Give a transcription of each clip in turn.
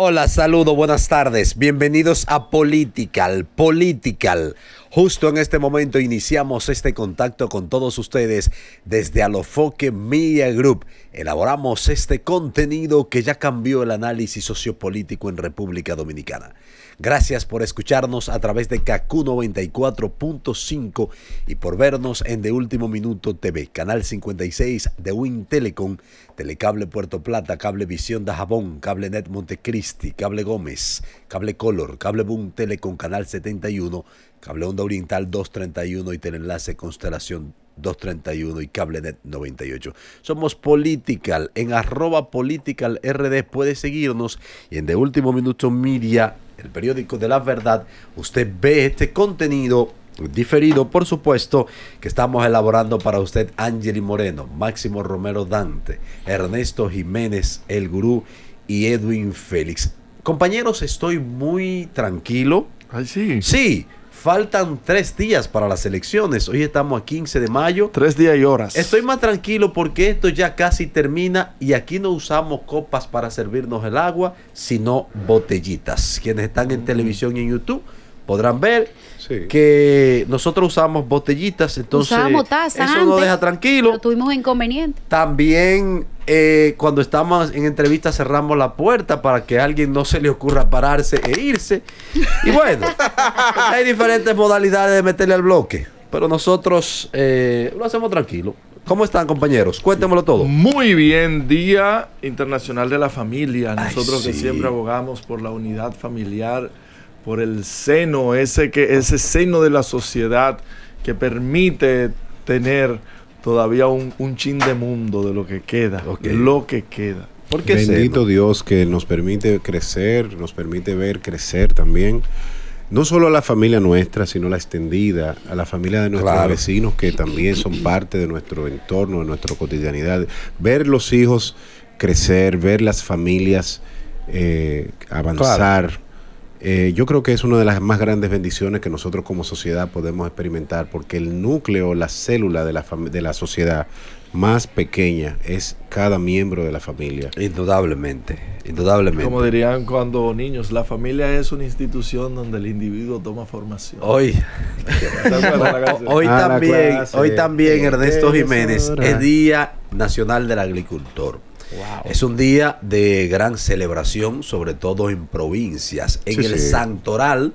Hola, saludo, buenas tardes. Bienvenidos a Political, Political. Justo en este momento iniciamos este contacto con todos ustedes desde Alofoque Media Group. Elaboramos este contenido que ya cambió el análisis sociopolítico en República Dominicana. Gracias por escucharnos a través de KQ 94.5 y por vernos en De Último Minuto TV, Canal 56 de Win Telecom, Telecable Puerto Plata, Cable Visión Da Jabón, Cable Montecristi, Cable Gómez, Cable Color, Cable Boom Telecom, Canal 71, Cable Onda Oriental 231 y Telenlace Constelación 231 y CableNet 98. Somos Political. En arroba Political RD puedes seguirnos y en De Último Minuto Media el periódico de la verdad, usted ve este contenido diferido, por supuesto, que estamos elaborando para usted Angeli Moreno, Máximo Romero Dante, Ernesto Jiménez, el gurú y Edwin Félix. Compañeros, estoy muy tranquilo. ¿Ah, sí. Sí, faltan tres días para las elecciones. Hoy estamos a 15 de mayo. Tres días y horas. Estoy más tranquilo porque esto ya casi termina y aquí no usamos copas para servirnos el agua, sino botellitas. Quienes están en mm. televisión y en YouTube podrán ver que nosotros usamos botellitas, entonces eso nos deja tranquilo. tuvimos También eh, cuando estamos en entrevista cerramos la puerta para que a alguien no se le ocurra pararse e irse. Y bueno, hay diferentes modalidades de meterle al bloque, pero nosotros eh, lo hacemos tranquilo. ¿Cómo están, compañeros? Cuéntemelo todo. Muy bien, Día Internacional de la Familia. Nosotros que siempre abogamos por la unidad familiar por el seno, ese, que, ese seno de la sociedad que permite tener todavía un, chin de mundo de lo que queda, lo que queda. Bendito Dios que nos permite crecer, nos permite ver crecer también no solo a la familia nuestra, sino la extendida, a la familia de nuestros vecinos que también son parte de nuestro entorno, de nuestra cotidianidad. Ver los hijos crecer, ver las familias eh, avanzar. Eh, yo creo que es una de las más grandes bendiciones que nosotros como sociedad podemos experimentar, porque el núcleo, la célula de la, de la sociedad más pequeña es cada miembro de la familia. Indudablemente, indudablemente. Como dirían cuando niños, la familia es una institución donde el individuo toma formación. Hoy, ah, hoy también, hoy también Ernesto Jiménez es Día Nacional del Agricultor. Es un día de gran celebración, sobre todo en provincias. En el Santoral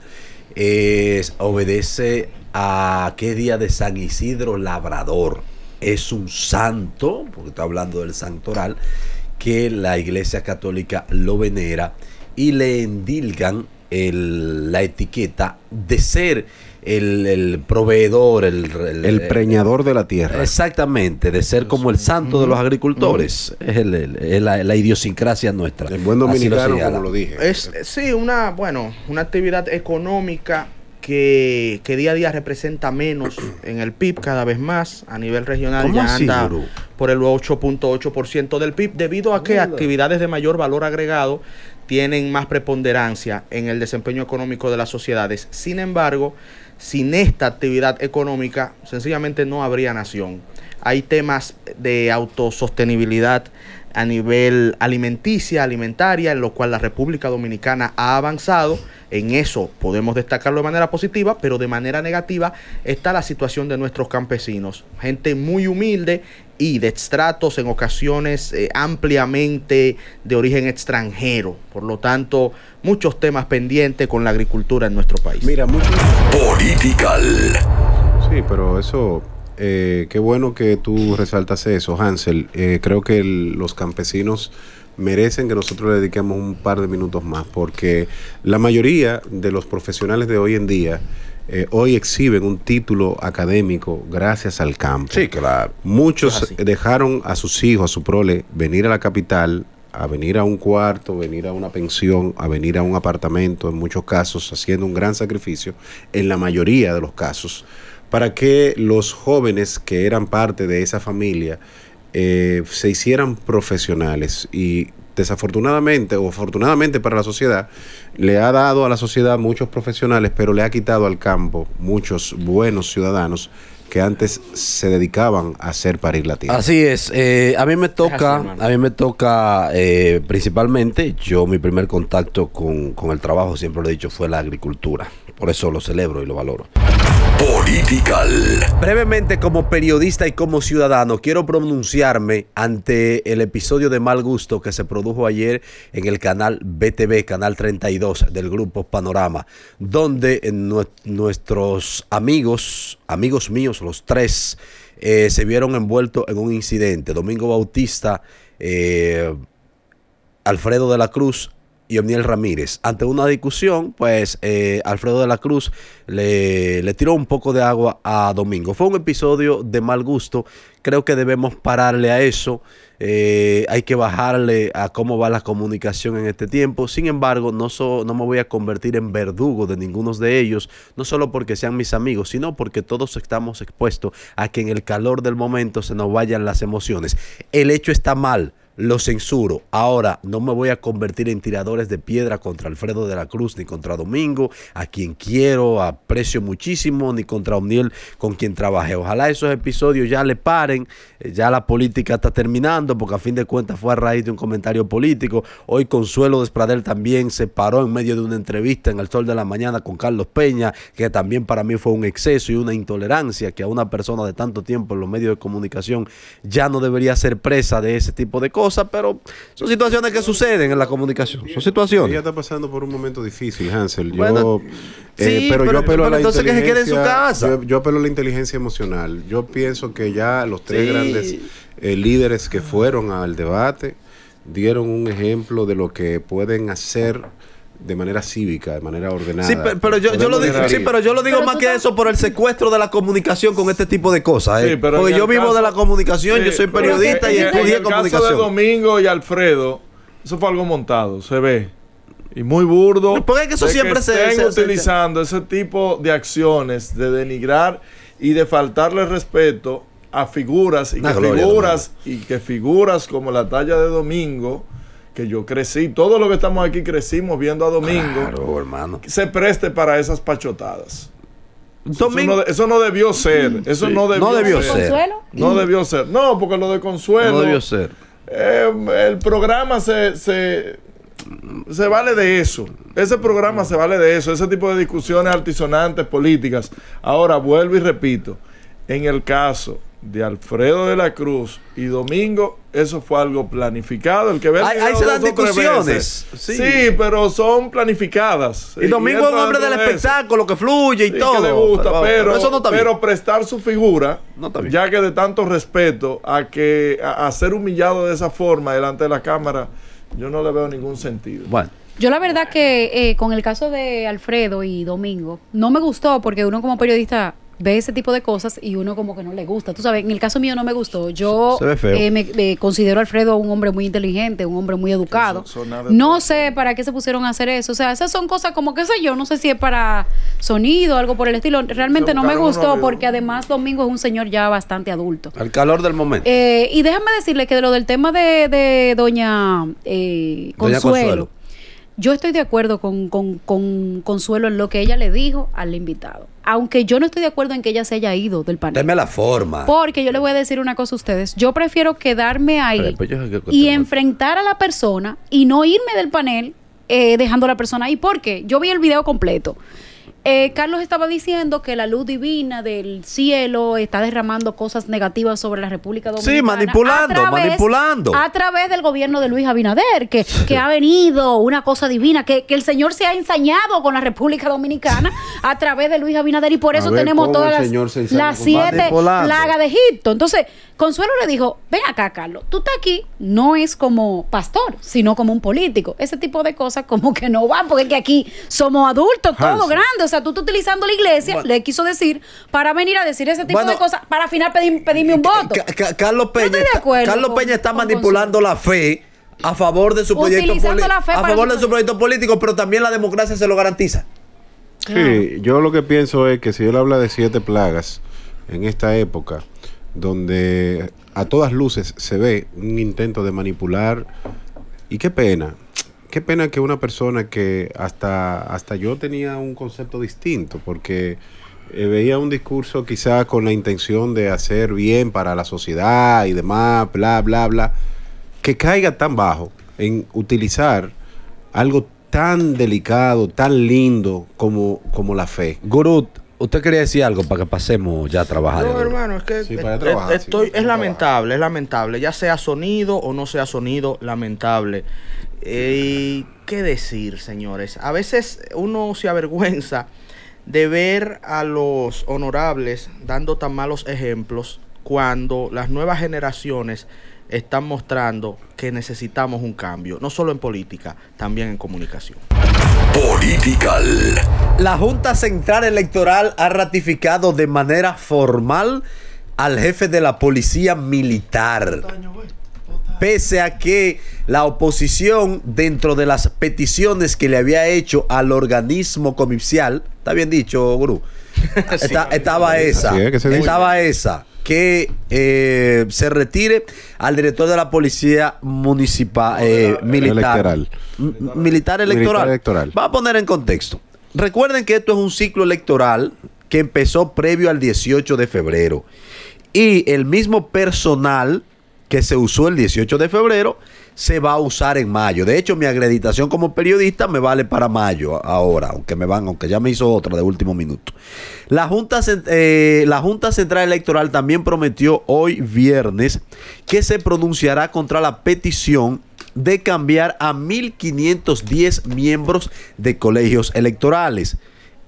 obedece a qué día de San Isidro Labrador. Es un santo, porque está hablando del Santoral, que la Iglesia Católica lo venera y le endilgan la etiqueta de ser el, proveedor, el, eh, preñador de la tierra. Exactamente, de ser como el santo de los agricultores. Es la, idiosincrasia nuestra. El buen dominicano, como lo dije. Es, sí, una, bueno, una actividad económica que, día a día representa menos en el PIB cada vez más a nivel regional ya anda por el 8.8% del PIB debido a que actividades de mayor valor agregado tienen más preponderancia en el desempeño económico de las sociedades. Sin embargo, sin esta actividad económica sencillamente no habría nación. Hay temas de autosostenibilidad, a nivel alimenticia, alimentaria, en lo cual la República Dominicana ha avanzado. En eso podemos destacarlo de manera positiva, pero de manera negativa está la situación de nuestros campesinos. Gente muy humilde y de estratos en ocasiones eh, ampliamente de origen extranjero. Por lo tanto, muchos temas pendientes con la agricultura en nuestro país. Mira, mucho... Political. Sí, pero eso eh, qué bueno que tú resaltas eso, Hansel. Eh, creo que los campesinos merecen que nosotros le dediquemos un par de minutos más, porque la mayoría de los profesionales de hoy en día eh, hoy exhiben un título académico gracias al campo. Sí, claro. Muchos dejaron a sus hijos, a su prole, venir a la capital, a venir a un cuarto, venir a una pensión, a venir a un apartamento, en muchos casos haciendo un gran sacrificio, en la mayoría de los casos para que los jóvenes que eran parte de esa familia eh, se hicieran profesionales y desafortunadamente o afortunadamente para la sociedad, le ha dado a la sociedad muchos profesionales, pero le ha quitado al campo muchos buenos ciudadanos que antes se dedicaban a hacer parir la tierra. Así es, eh, a mí me toca, a mí me toca principalmente, yo mi primer contacto con, con el trabajo, siempre lo he dicho, fue la agricultura, por eso lo celebro y lo valoro. Political. Brevemente, como periodista y como ciudadano, quiero pronunciarme ante el episodio de mal gusto que se produjo ayer en el canal BTV, canal 32 del grupo Panorama, donde nuestros amigos, amigos míos, los tres, eh, se vieron envueltos en un incidente. Domingo Bautista, eh, Alfredo de la Cruz y Ramírez. Ante una discusión, pues eh, Alfredo de la Cruz le, tiró un poco de agua a Domingo. Fue un episodio de mal gusto. Creo que debemos pararle a eso. Eh, hay que bajarle a cómo va la comunicación en este tiempo. Sin embargo, no, no me voy a convertir en verdugo de ninguno de ellos. No solo porque sean mis amigos, sino porque todos estamos expuestos a que en el calor del momento se nos vayan las emociones. El hecho está mal lo censuro. Ahora no me voy a convertir en tiradores de piedra contra Alfredo de la Cruz ni contra Domingo, a quien quiero, aprecio muchísimo, ni contra Omniel con quien trabajé. Ojalá esos episodios ya le paren, eh, ya la política está terminando, porque a fin de cuentas fue a raíz de un comentario político. Hoy Consuelo Despradel también se paró en medio de una entrevista en el sol de la mañana con Carlos Peña, que también para mí fue un exceso y una intolerancia que a una persona de tanto tiempo en los medios de comunicación ya no debería ser presa de ese tipo de cosas pero son situaciones que suceden en la comunicación. Son situaciones. Ella está pasando por un momento difícil, Hansel. Yo, eh, pero, yo apelo a la entonces Yo, apelo a la inteligencia emocional. Yo pienso que ya los tres grandes eh, líderes que fueron al debate dieron un ejemplo de lo que pueden hacer de manera cívica, de manera ordenada. Sí, pero, yo, lo digo, más que eso por el secuestro de la comunicación con este tipo de cosas. Eh. Porque yo vivo de la comunicación, yo soy periodista y estudié en el Caso de Domingo y Alfredo, eso fue algo montado, se ve. Y muy burdo. Porque que eso siempre se... Estén utilizando ese tipo de acciones de denigrar y de faltarle respeto a figuras y figuras y que figuras como la talla de Domingo que yo crecí, todos los que estamos aquí crecimos viendo a Domingo, hermano. se preste para esas pachotadas. Eso no, eso, no, debió ser. Mm. Eso no debió, ser. No mm. debió ser. No, porque lo de Consuelo. No debió ser. Eh, el programa se, se, vale de eso. Ese programa se vale de eso. Ese tipo de discusiones altisonantes políticas. Ahora, vuelvo y repito. En el caso de Alfredo de la Cruz y Domingo, eso fue algo planificado. El que ve ahí, se dan discusiones. Sí. pero son planificadas. Y Domingo es un hombre del espectáculo que fluye y todo. gusta, pero, eso prestar su figura, ya que de tanto respeto a que ser humillado de esa forma delante de la cámara, yo no le veo ningún sentido. Bueno. Yo la verdad que eh, con el caso de Alfredo y Domingo, no me gustó porque uno como periodista ve ese tipo de cosas y uno como que no le gusta. Tú sabes, en el caso mío no me gustó. Yo eh, me, considero a Alfredo un hombre muy inteligente, un hombre muy educado. no sé para qué se pusieron a hacer eso. O sea, esas son cosas como qué sé yo, no sé si es para sonido, o algo por el estilo. Realmente no me gustó porque además Domingo es un señor ya bastante adulto. Al calor del momento. Eh, y déjame decirle que de lo del tema de, doña, eh, doña Consuelo yo estoy de acuerdo con, con, con, Consuelo en lo que ella le dijo al invitado. Aunque yo no estoy de acuerdo en que ella se haya ido del panel. Deme la forma. Porque yo le voy a decir una cosa a ustedes. Yo prefiero quedarme ahí pues, y enfrentar a la persona y no irme del panel eh, dejando a la persona ahí. Porque yo vi el video completo. Eh, Carlos estaba diciendo que la luz divina del cielo está derramando cosas negativas sobre la República Dominicana. Sí, manipulando, manipulando. A través del gobierno de Luis Abinader, que, que ha venido una cosa divina, que, el Señor se ha ensañado con la República Dominicana a través de Luis Abinader y por eso tenemos todas las, siete plagas de Egipto. Entonces, Consuelo le dijo, ven acá, Carlos, tú estás aquí no es como pastor, sino como un político. Ese tipo de cosas como que no van, porque aquí somos adultos, todos grandes sea, tú estás utilizando la iglesia, le quiso decir, para venir a decir ese tipo de cosas, para al final pedir, pedirme un voto. Carlos Peña, está, Carlos Peña está manipulando la fe a favor de su proyecto político. A favor de su proyecto político, pero también la democracia se lo garantiza. Sí, yo lo que pienso es que si él habla de siete plagas en esta época, donde a todas luces se ve un intento de manipular, y qué pena, qué pena que una persona que hasta, hasta yo tenía un concepto distinto, porque eh, veía un discurso quizás con la intención de hacer bien para la sociedad y demás, bla, bla, bla, que caiga tan bajo en utilizar algo tan delicado, tan lindo como, como la fe. Gurut, usted quería decir algo para que pasemos ya a trabajar. No, hermano, es que es, es lamentable, es lamentable, ya sea sonido o no sea sonido, lamentable y ¿Qué decir, señores? A veces uno se avergüenza de ver a los honorables dando tan malos ejemplos cuando las nuevas generaciones están mostrando que necesitamos un cambio, no solo en política, también en comunicación. Political. La Junta Central Electoral ha ratificado de manera formal al jefe de la policía militar pese a que la oposición, dentro de las peticiones que le había hecho al organismo comercial, está bien dicho, Gurú, estaba esa, estaba esa, que eh, se retire al director de la policía municipal, eh, militar, electoral. militar electoral. electoral. Va a poner en contexto. Recuerden que esto es un ciclo electoral que empezó previo al 18 de febrero. Y el mismo personal que se usó el 18 de febrero se va a usar en mayo. De hecho, mi acreditación como periodista me vale para mayo ahora, aunque me van, aunque ya me hizo otra de último minuto. La Junta, eh, la Junta Central Electoral también prometió hoy viernes que se pronunciará contra la petición de cambiar a 1.510 miembros de colegios electorales.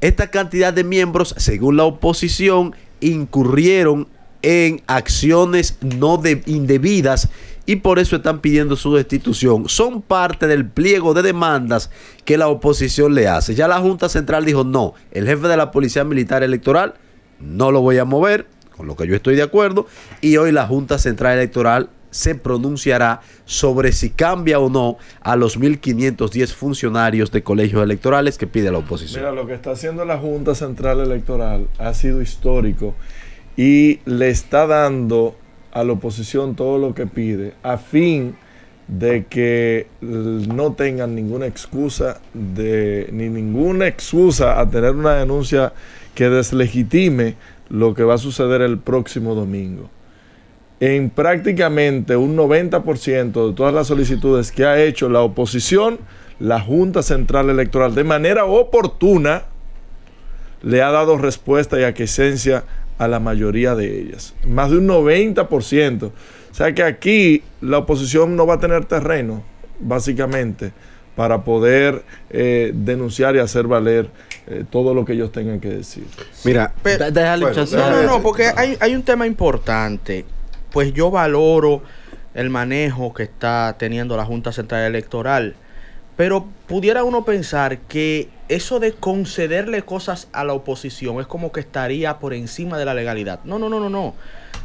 Esta cantidad de miembros, según la oposición, incurrieron en acciones no indebidas y por eso están pidiendo su destitución. Son parte del pliego de demandas que la oposición le hace. Ya la Junta Central dijo, no, el jefe de la Policía Militar Electoral no lo voy a mover, con lo que yo estoy de acuerdo, y hoy la Junta Central Electoral se pronunciará sobre si cambia o no a los 1.510 funcionarios de colegios electorales que pide la oposición. Mira, lo que está haciendo la Junta Central Electoral ha sido histórico y le está dando a la oposición todo lo que pide a fin de que no tengan ninguna excusa de ni ninguna excusa a tener una denuncia que deslegitime lo que va a suceder el próximo domingo. En prácticamente un 90% de todas las solicitudes que ha hecho la oposición, la Junta Central Electoral de manera oportuna le ha dado respuesta y aquiescencia a la mayoría de ellas, más de un 90%. O sea que aquí la oposición no va a tener terreno, básicamente, para poder eh, denunciar y hacer valer eh, todo lo que ellos tengan que decir. Mira, déjale no, no, no, porque hay, hay un tema importante. Pues yo valoro el manejo que está teniendo la Junta Central Electoral pero pudiera uno pensar que eso de concederle cosas a la oposición es como que estaría por encima de la legalidad. No, no, no, no, no.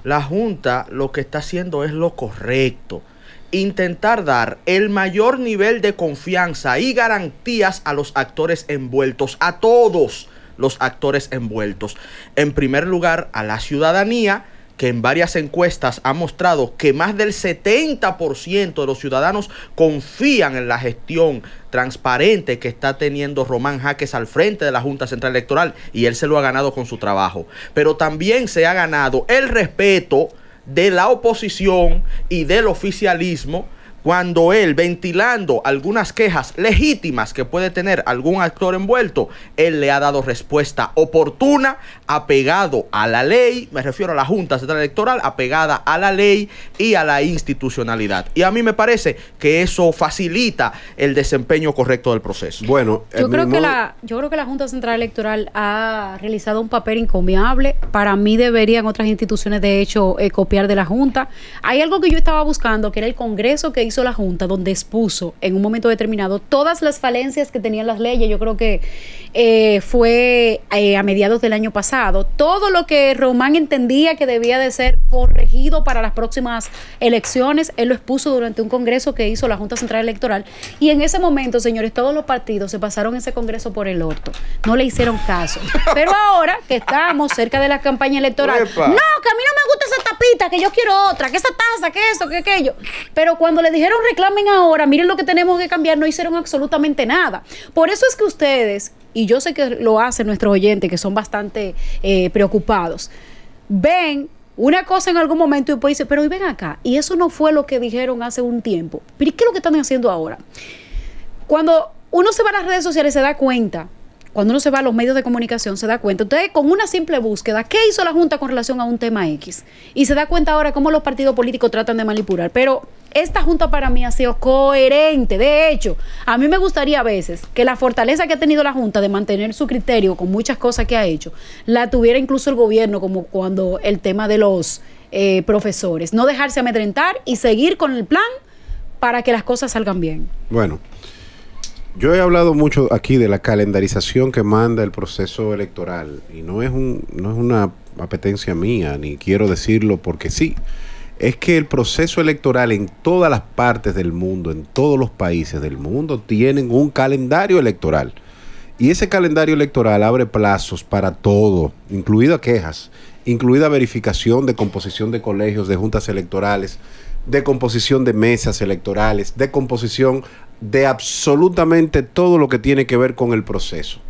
La Junta lo que está haciendo es lo correcto. Intentar dar el mayor nivel de confianza y garantías a los actores envueltos, a todos los actores envueltos. En primer lugar, a la ciudadanía que en varias encuestas ha mostrado que más del 70% de los ciudadanos confían en la gestión transparente que está teniendo Román Jaques al frente de la Junta Central Electoral y él se lo ha ganado con su trabajo. Pero también se ha ganado el respeto de la oposición y del oficialismo cuando él, ventilando algunas quejas legítimas que puede tener algún actor envuelto, él le ha dado respuesta oportuna, apegado a la ley, me refiero a la Junta Central Electoral, apegada a la ley y a la institucionalidad. Y a mí me parece que eso facilita el desempeño correcto del proceso. Bueno, yo creo, que la, Junta Central Electoral ha realizado un papel encomiable. Para mí deberían otras instituciones, de hecho, eh, copiar de la Junta. Hay algo que yo estaba buscando, que era el Congreso que hizo la Junta, donde expuso en un momento determinado todas las falencias que tenían las leyes, yo creo que eh, fue eh, a mediados del año pasado, todo lo que Román entendía que debía de ser corregido para las próximas elecciones, él lo expuso durante un congreso que hizo la Junta Central Electoral y en ese momento, señores, todos los partidos se pasaron ese congreso por el orto, no le hicieron caso. Pero ahora que estamos cerca de la campaña electoral, no, que a mí no me gusta esa tapita, que yo quiero otra, que esa taza, que eso, que aquello. Pero cuando le dijeron reclamen ahora, miren lo que tenemos que cambiar, no hicieron absolutamente nada. Por eso es que ustedes, y yo sé que lo hacen nuestros oyentes que son bastante eh, preocupados, ven una cosa en algún momento y después dicen, pero y ven acá, y eso no fue lo que dijeron hace un tiempo. ¿Pero qué es lo que están haciendo ahora? Cuando uno se va a las redes sociales se da cuenta cuando uno se va a los medios de comunicación, se da cuenta, usted con una simple búsqueda, ¿qué hizo la Junta con relación a un tema X? Y se da cuenta ahora cómo los partidos políticos tratan de manipular. Pero esta Junta para mí ha sido coherente. De hecho, a mí me gustaría a veces que la fortaleza que ha tenido la Junta de mantener su criterio con muchas cosas que ha hecho, la tuviera incluso el gobierno, como cuando el tema de los eh, profesores. No dejarse amedrentar y seguir con el plan para que las cosas salgan bien. Bueno. Yo he hablado mucho aquí de la calendarización que manda el proceso electoral y no es, un, no es una apetencia mía, ni quiero decirlo porque sí. Es que el proceso electoral en todas las partes del mundo, en todos los países del mundo, tienen un calendario electoral. Y ese calendario electoral abre plazos para todo, incluida quejas, incluida verificación de composición de colegios, de juntas electorales, de composición de mesas electorales, de composición de absolutamente todo lo que tiene que ver con el proceso.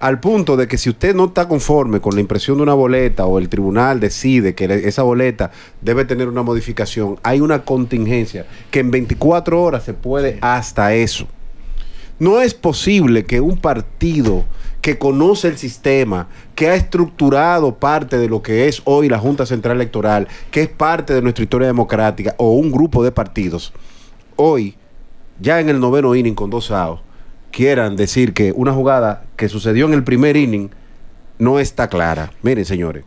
Al punto de que si usted no está conforme con la impresión de una boleta o el tribunal decide que esa boleta debe tener una modificación, hay una contingencia que en 24 horas se puede hasta eso. No es posible que un partido que conoce el sistema, que ha estructurado parte de lo que es hoy la Junta Central Electoral, que es parte de nuestra historia democrática, o un grupo de partidos, hoy ya en el noveno inning con dos outs quieran decir que una jugada que sucedió en el primer inning no está clara. Miren, señores,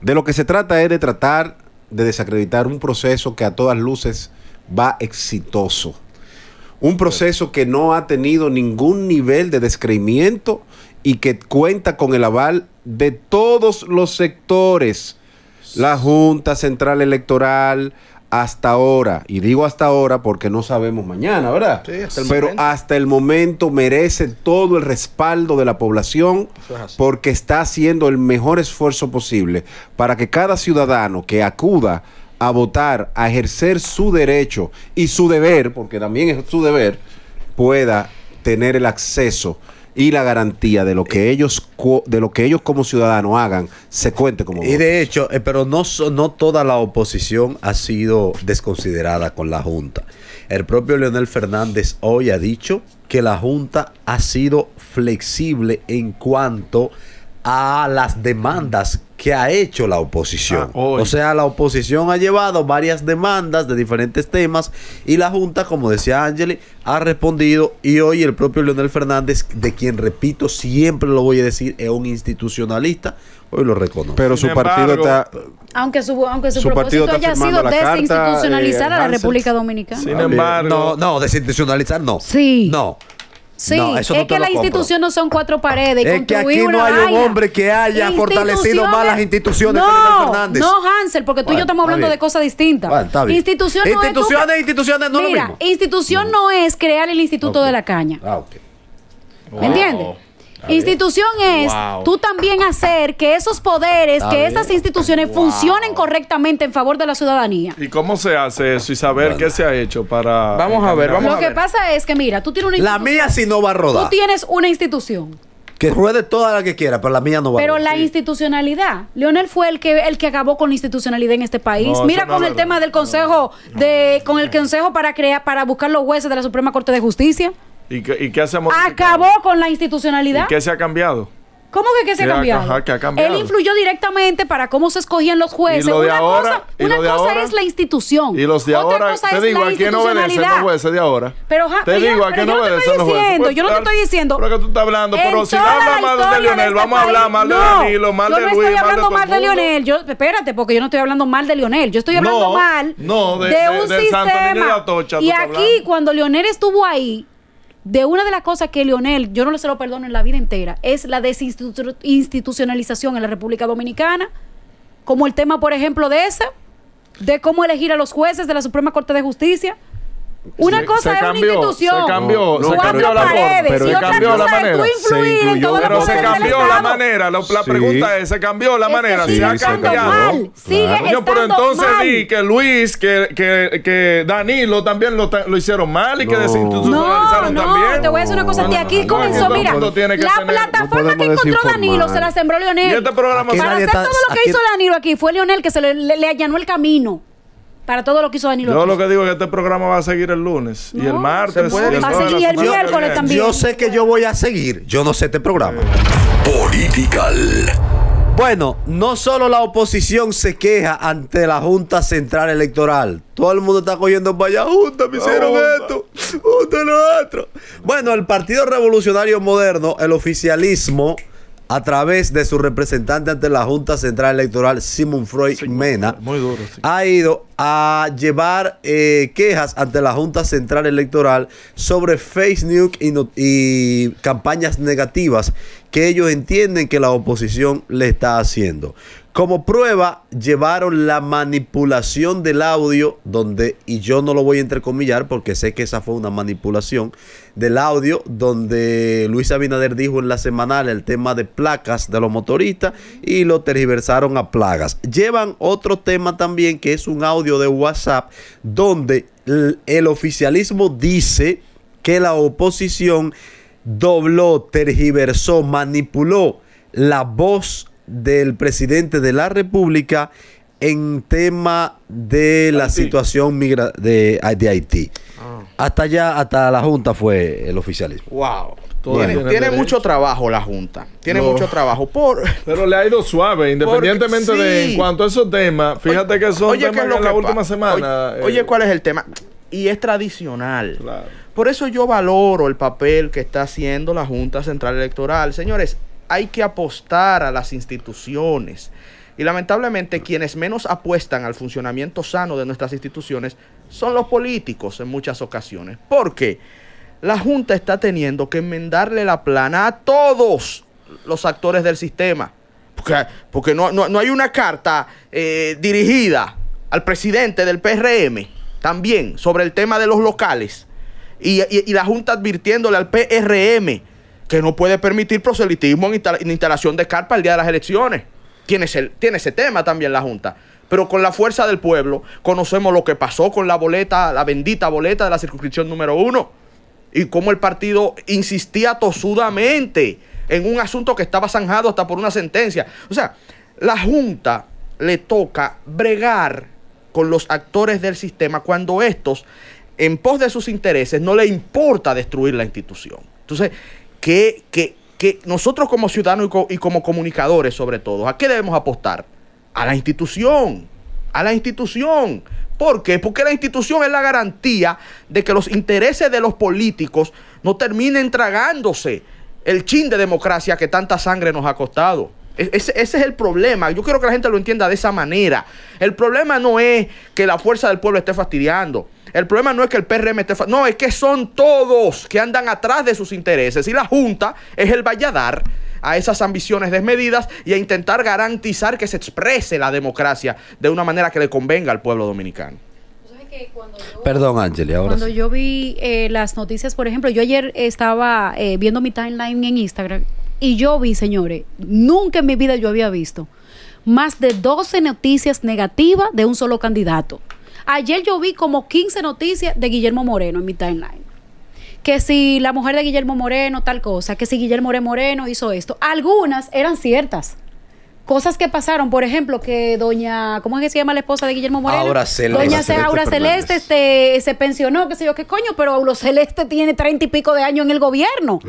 de lo que se trata es de tratar de desacreditar un proceso que a todas luces va exitoso. Un proceso que no ha tenido ningún nivel de descreimiento y que cuenta con el aval de todos los sectores. La Junta Central Electoral, hasta ahora, y digo hasta ahora porque no sabemos mañana, ¿verdad? Pero hasta el momento merece todo el respaldo de la población porque está haciendo el mejor esfuerzo posible para que cada ciudadano que acuda a votar, a ejercer su derecho y su deber, porque también es su deber, pueda tener el acceso y la garantía de lo que eh. ellos de lo que ellos como ciudadanos hagan se cuente como y de hecho eh, pero no no toda la oposición ha sido desconsiderada con la junta el propio Leonel Fernández hoy ha dicho que la junta ha sido flexible en cuanto a las demandas que ha hecho la oposición. Ah, o sea, la oposición ha llevado varias demandas de diferentes temas y la Junta, como decía Ángeli, ha respondido y hoy el propio Leonel Fernández, de quien repito, siempre lo voy a decir, es un institucionalista, hoy lo reconoce. Pero su partido está... Aunque su, aunque su, propósito haya sido desinstitucionalizar a la eh, República Dominicana. Sin embargo... No, no, desinstitucionalizar no. Sí. No. Sí, es que la institución no son cuatro paredes. Es que aquí no hay un hombre que haya fortalecido más las instituciones no, No, Hansel, porque tú y yo estamos hablando de cosas distintas. instituciones instituciones, no es instituciones, no Mira, institución no. es crear el Instituto de la Caña. Ah, ¿Me entiendes? Institución es tú también hacer que esos poderes, que esas instituciones funcionen correctamente en favor de la ciudadanía. ¿Y cómo se hace eso y saber qué se ha hecho para... Vamos a ver, vamos Lo a ver. Lo que pasa es que, mira, tú tienes una institución. La mía sí no va a rodar. Tú tienes una institución. Que ruede toda la que quiera, pero la mía no va. a Pero la institucionalidad. Leonel fue el que el que acabó con la institucionalidad en este país. Mira con el tema del consejo de con el consejo para crear para buscar los jueces de la Suprema Corte de Justicia. ¿Y qué, y qué Acabó con la institucionalidad. ¿Y qué se ha cambiado? ¿Cómo que qué se ha cambiado? que ha cambiado? Él influyó directamente para cómo se escogían los jueces. lo de una ahora, cosa, una cosa es la institución. Y los de ahora, te digo, ¿a quién obedecen los jueces de ahora? Pero, te digo, ¿a quién obedecen los jueces? yo no te estoy diciendo. Pero que tú estás hablando, pero si hablas mal de Lionel, este vamos a hablar mal de Danilo, mal de Luis, Yo estoy hablando mal de, Lionel. Yo, espérate, porque yo no estoy hablando mal de Lionel. Yo estoy hablando mal de, un sistema. Y aquí, cuando Lionel estuvo ahí, de una de las cosas que Lionel, yo no se lo perdono en la vida entera, es la desinstitucionalización en la República Dominicana, como el tema, por ejemplo, de esa, de cómo elegir a los jueces de la Suprema Corte de Justicia. Una cosa se es una institución. Se cambió, se cambió la paredes, Pero se cambió la manera. Se pero se cambió la manera. La, pregunta es: se cambió la manera. se ha cambiado. Mal, sigue claro. Yo, pero entonces di que Luis, que, que, que Danilo también lo, hicieron mal y no. que desinstitucionalizaron no, también. Te voy a decir una cosa. De aquí comenzó, mira. La plataforma que encontró Danilo se la sembró este Leonel. Para hacer todo lo que hizo Danilo aquí, fue Leonel que se le allanó el camino para todo lo que hizo Danilo. Yo lo que digo es que este programa va a seguir el lunes y el martes. y miércoles también. Yo sé que yo voy a seguir. Yo no sé este programa. Political. Bueno, no solo la oposición se queja ante la Junta Central Electoral. Todo el mundo está cogiendo Vaya Junta, me hicieron esto. Junta, lo otro. Bueno, el Partido Revolucionario Moderno, el oficialismo a través de su representante ante la Junta Central Electoral, Simon Freud Mena, ha ido a llevar eh, quejas ante la Junta Central Electoral sobre face news y campañas negativas que ellos entienden que la oposición le está haciendo. Como prueba, llevaron la manipulación del audio, donde, y yo no lo voy a entrecomillar porque sé que esa fue una manipulación del audio, donde Luis Abinader dijo en la semanal el tema de placas de los motoristas y lo tergiversaron a plagas. Llevan otro tema también que es un audio de WhatsApp, donde el, el oficialismo dice que la oposición dobló, tergiversó, manipuló la voz del presidente de la República en tema de la situación migra de, ah, Haití. Ah. Hasta allá, hasta la Junta fue el oficialismo. Wow. Tiene, mucho trabajo la Junta. Tiene mucho trabajo. Por, Pero le ha ido suave, independientemente de en cuanto a esos temas. Fíjate que son temas que es la última semana. Eh. Oye, ¿cuál es el tema? Y es tradicional. Por eso yo valoro el papel que está haciendo la Junta Central Electoral. Señores, hay que apostar a las instituciones. Y lamentablemente quienes menos apuestan al funcionamiento sano de nuestras instituciones son los políticos en muchas ocasiones. Porque la Junta está teniendo que enmendarle la plana a todos los actores del sistema. Porque, no, hay una carta eh, dirigida al presidente del PRM también sobre el tema de los locales. y la Junta advirtiéndole al PRM que no puede permitir proselitismo en, instalación de carpa el día de las elecciones. Tiene ese, tiene ese tema también la Junta. Pero con la fuerza del pueblo conocemos lo que pasó con la boleta, la bendita boleta de la circunscripción número uno. Y cómo el partido insistía tosudamente en un asunto que estaba zanjado hasta por una sentencia. O sea, la Junta le toca bregar con los actores del sistema cuando estos, en pos de sus intereses, no le importa destruir la institución. Entonces, que, nosotros como ciudadanos y, como comunicadores sobre todo, ¿a qué debemos apostar? A la institución, a la institución. ¿Por qué? Porque la institución es la garantía de que los intereses de los políticos no terminen tragándose el chin de democracia que tanta sangre nos ha costado. E-, ese, ese, es el problema. Yo quiero que la gente lo entienda de esa manera. El problema no es que la fuerza del pueblo esté fastidiando. El problema no es que el PRM esté... No, es que son todos que andan atrás de sus intereses. Y la Junta es el valladar a esas ambiciones desmedidas y a intentar garantizar que se exprese la democracia de una manera que le convenga al pueblo dominicano. Perdón, Angeli, ahora. Cuando yo vi eh, las noticias, por ejemplo, yo ayer estaba eh, viendo mi timeline en Instagram y yo vi, señores, nunca en mi vida yo había visto más de 12 noticias negativas de un solo candidato. Ayer yo vi como 15 noticias de Guillermo Moreno en mi timeline. Que si la mujer de Guillermo Moreno tal cosa, que si Guillermo Moreno hizo esto. Algunas eran ciertas cosas que pasaron, por ejemplo, que doña, ¿cómo es que se llama la esposa de Guillermo Moreno? Aura Celeste. Doña Celeste Aura Celeste este, se pensionó, qué sé yo, qué coño, pero Aura Celeste tiene treinta y pico de años en el gobierno.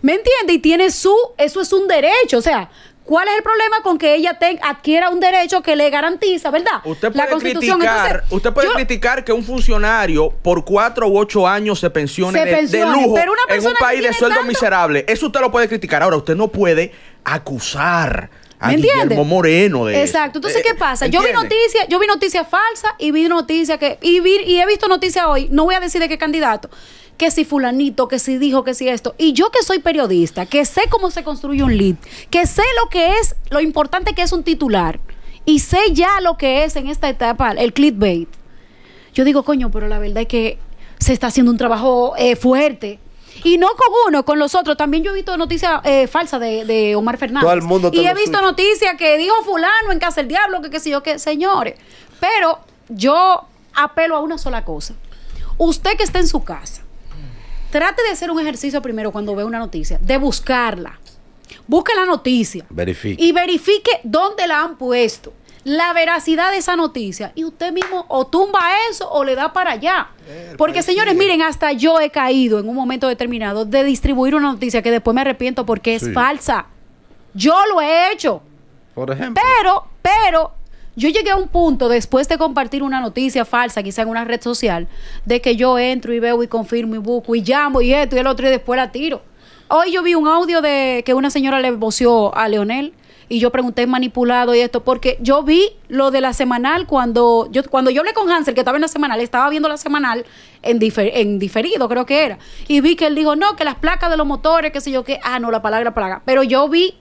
¿Me entiende? Y tiene su, eso es un derecho, o sea, ¿Cuál es el problema con que ella adquiera un derecho que le garantiza, verdad? Usted puede, criticar, usted puede criticar que un funcionario por cuatro u ocho años se pensione, de, lujo en un país de sueldo miserable. Eso usted lo puede criticar. Ahora, usted no puede acusar. A Guillermo Moreno de Exacto. Entonces, eh, ¿qué pasa? Yo vi noticias, yo vi noticias falsas y vi noticias que y he visto noticias hoy, no voy a decir de qué candidato, que si fulanito, que si dijo, que si esto. Y yo que soy periodista, que sé cómo se construye un lead, que sé lo que es, lo importante que es un titular, y sé ya lo que es en esta etapa el clickbait. Yo digo, coño, pero la verdad es que se está haciendo un trabajo eh, fuerte. Y no con uno, con los otros. También yo he visto noticias eh, falsa falsas de, Omar Fernández. y he visto noticias que dijo fulano en Casa del Diablo, que qué sé yo, que señores. Pero yo apelo a una sola cosa. Usted que está en su casa, trate de hacer un ejercicio primero cuando ve una noticia, de buscarla. Busque la noticia. Verifique. Y verifique dónde la han puesto. La veracidad de esa noticia. Y usted mismo o tumba eso o le da para allá. Eh, porque señores, miren, hasta yo he caído en un momento determinado de distribuir una noticia que después me arrepiento porque es falsa. Yo lo he hecho. Por ejemplo. Pero, pero yo llegué a un punto después de compartir una noticia falsa, quizá en una red social, de que yo entro y veo y confirmo y busco y llamo y esto y el otro y después la tiro. Hoy yo vi un audio de que una señora le voció a Leonel y yo pregunté manipulado y esto, porque yo vi lo de la semanal cuando yo cuando yo hablé con Hansel, que estaba en la semanal, estaba viendo la semanal en, en diferido, creo que era, y vi que él dijo, no, que las placas de los motores, qué sé yo, que, ah, no, la palabra plaga, pero yo vi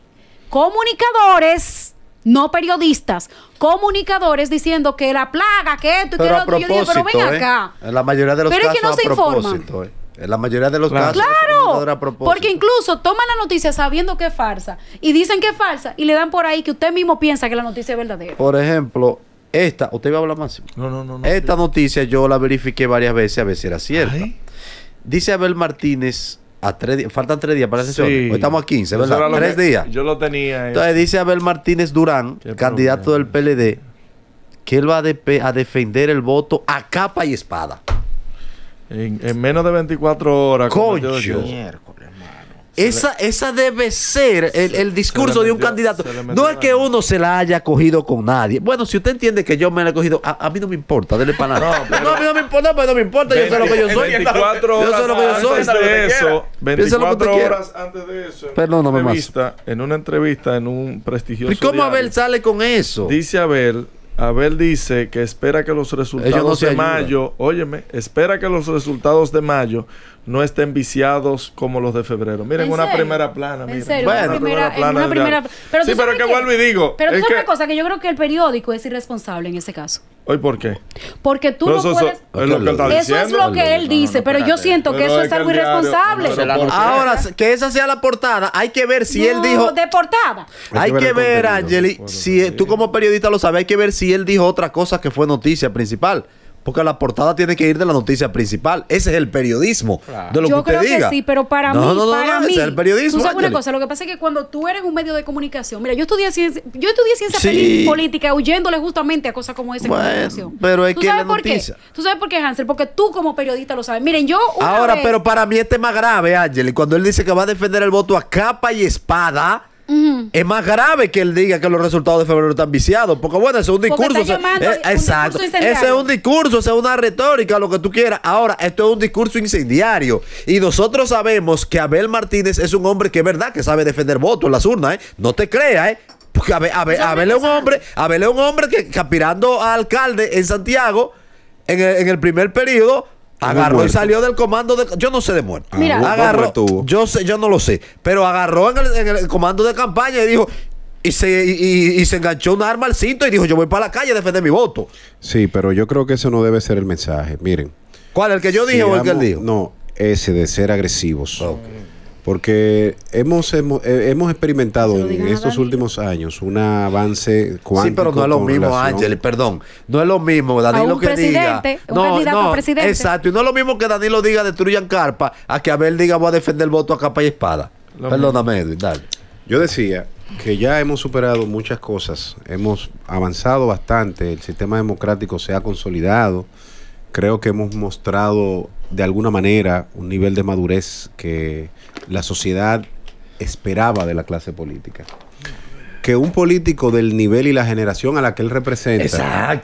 comunicadores no periodistas, comunicadores diciendo que la plaga, que esto y que lo otro. Yo pero ven acá. ¿eh? en la mayoría de los pero es que no se a ¿eh? En la mayoría de los casos. Claro, porque incluso toman la noticia sabiendo que es falsa y dicen que es falsa y le dan por ahí que usted mismo piensa que la noticia es verdadera. Por ejemplo, esta, usted iba a hablar más. No, no, no. esta noticia yo la verifiqué varias veces a ver si era cierta. Dice Abel Martínez a faltan tres días para la Hoy estamos a 15, ¿verdad? Tres días. Yo lo tenía. Entonces dice Abel Martínez Durán, candidato del PLD, que él va a, defender el voto a capa y espada. En, menos de 24 horas. Miércoles. Esa, esa debe ser el, discurso de un candidato. No es que uno se la haya cogido con nadie. Bueno, si usted entiende que yo me la he cogido, a, mí no me importa, dele para No, a mí no me importa, pero no me importa, yo sé lo que yo soy. 24 horas yo sé lo que yo soy. Antes de eso, 24 horas antes de eso, en, una entrevista, en una entrevista en un prestigioso. ¿Y cómo Abel sale con eso? Dice Abel Abel dice que espera que los resultados de mayo, óyeme, espera que los resultados de mayo no estén viciados como los de febrero. Miren, una primera plana. Miren. una primera, plana. pero sí, pero qué vuelvo y digo. Pero es tú una cosa que yo creo que el periódico es irresponsable en ese caso. ¿Hoy por qué? Porque tú no, eso, puedes... es lo que, él dice, pero yo siento que eso es, algo irresponsable. Ahora, que esa sea la portada, hay que ver si él dijo... de portada. Hay, que ver, Angeli, si tú como periodista lo sabes, hay que ver si él dijo otra cosa que fue noticia principal. Porque la portada tiene que ir de la noticia principal. Ese es el periodismo. De lo Yo que usted creo que sí, pero para mí, no, no, no, Ese es el periodismo. Tú sabes una cosa, lo que pasa es que cuando tú eres un medio de comunicación, mira, yo estudié ciencia, yo estudié ciencia política huyéndole justamente a cosas como esa bueno, comunicación. Pero es que sabes la por ¿Tú sabes por qué, Hansel? Porque tú como periodista lo sabes. Miren, yo Ahora, pero para mí este es más grave, Ángel, Y cuando él dice que va a defender el voto a capa y espada es más grave que él diga que los resultados de febrero están viciados. Porque bueno, ese es un eh, discurso. exacto. ese es un discurso, esa es una retórica, lo que tú quieras. Ahora, esto es un discurso incendiario. Y nosotros sabemos que Abel Martínez es un hombre que es verdad que sabe defender votos en las urnas. ¿eh? No te creas, ¿eh? Abel, es un hombre, Abel es un hombre que, aspirando a alcalde en Santiago, en en el primer periodo, Agarró y salió del comando de. Yo no sé de muerto. Ah, Mira, agarró. Yo, sé, yo no lo sé. Pero agarró en el, comando de campaña y dijo: y se, y, se enganchó un arma al cinto y dijo, yo voy para la calle a defender mi voto. Sí, pero yo creo que eso no debe ser el mensaje. Miren. ¿Cuál? ¿El que yo dije o el que él dijo? No, ese de ser agresivos porque hemos, hemos, eh, experimentado en estos últimos años un avance cuántico. Sí, pero no es lo mismo, Ángel, perdón. No es lo mismo Danilo que presidente, diga. Un no, Exacto, y no es lo mismo que Danilo diga destruyan carpa a que Abel diga voy a defender el voto a capa y espada. Perdóname, Edwin, dale. Yo decía que ya hemos superado muchas cosas, hemos avanzado bastante, el sistema democrático se ha consolidado, creo que hemos mostrado de alguna manera un nivel de madurez que la sociedad esperaba de la clase política. Que un político del nivel y la generación a la que él representa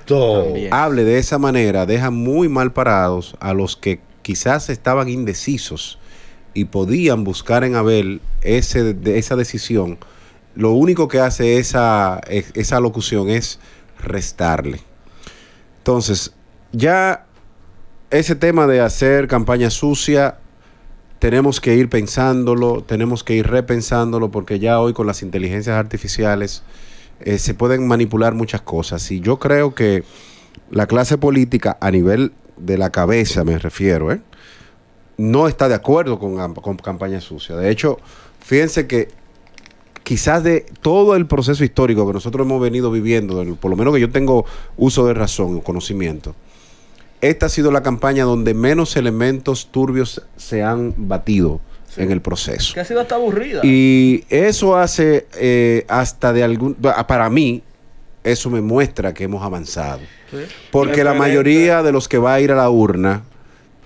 hable de esa manera deja muy mal parados a los que quizás estaban indecisos y podían buscar en Abel ese, de esa decisión. Lo único que hace esa, esa locución es restarle. Entonces, ya ese tema de hacer campaña sucia, tenemos que ir pensándolo, tenemos que ir repensándolo, porque ya hoy con las inteligencias artificiales eh, se pueden manipular muchas cosas. Y yo creo que la clase política, a nivel de la cabeza me refiero, ¿eh? no está de acuerdo con, con campaña sucia. De hecho, fíjense que quizás de todo el proceso histórico que nosotros hemos venido viviendo, por lo menos que yo tengo uso de razón o conocimiento, esta ha sido la campaña donde menos elementos turbios se han batido. en el proceso. Que ha sido hasta aburrida. Y eso hace eh, hasta de algún... Para mí, eso me muestra que hemos avanzado. Porque la mayoría de los que va a ir a la urna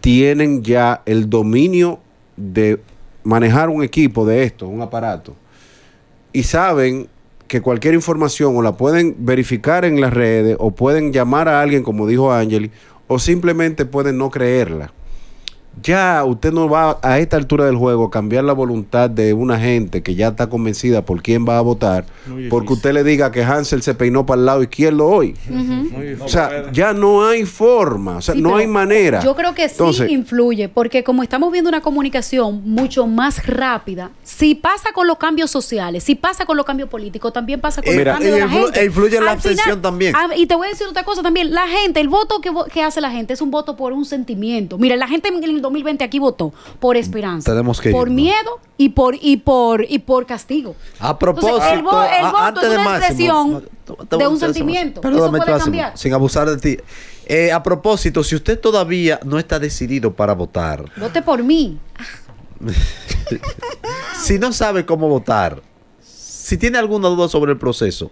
tienen ya el dominio de manejar un equipo de esto, un aparato. Y saben que cualquier información o la pueden verificar en las redes o pueden llamar a alguien, como dijo Angeli, o simplemente pueden no creerla ya usted no va a esta altura del juego a cambiar la voluntad de una gente que ya está convencida por quién va a votar, porque usted le diga que Hansel se peinó para el lado izquierdo hoy. o sea, ya no hay forma, o sea, no hay manera. Yo creo que sí influye, porque como estamos viendo una comunicación mucho más rápida, si pasa con los cambios sociales, si pasa con los cambios políticos, también pasa con eh, los cambios de eh, la influye, gente. influye la abstención también. Ah, y te voy a decir otra cosa también, la gente, el voto que, hace la gente es un voto por un sentimiento. Mira, la gente 2020 aquí votó por esperanza, por miedo y por y por y por castigo. A propósito, el, voto es una expresión de un sentimiento. Sin abusar de ti. Eh, a propósito, si usted todavía no está decidido para votar, vote por mí. si no sabe cómo votar, si tiene alguna duda sobre el proceso,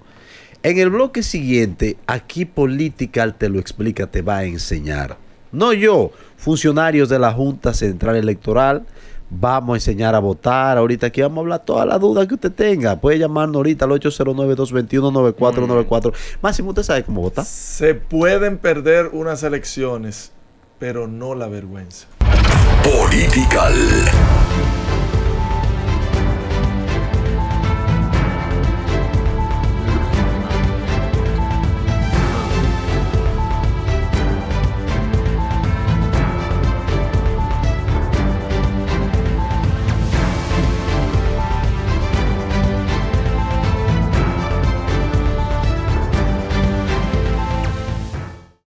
en el bloque siguiente, aquí Política te lo explica, te va a enseñar no yo, funcionarios de la Junta Central Electoral. Vamos a enseñar a votar. Ahorita aquí vamos a hablar todas las dudas que usted tenga. Puede llamarnos ahorita al 809-221-9494. Máximo, ¿usted sabe cómo votar? Se pueden perder unas elecciones, pero no la vergüenza. Political.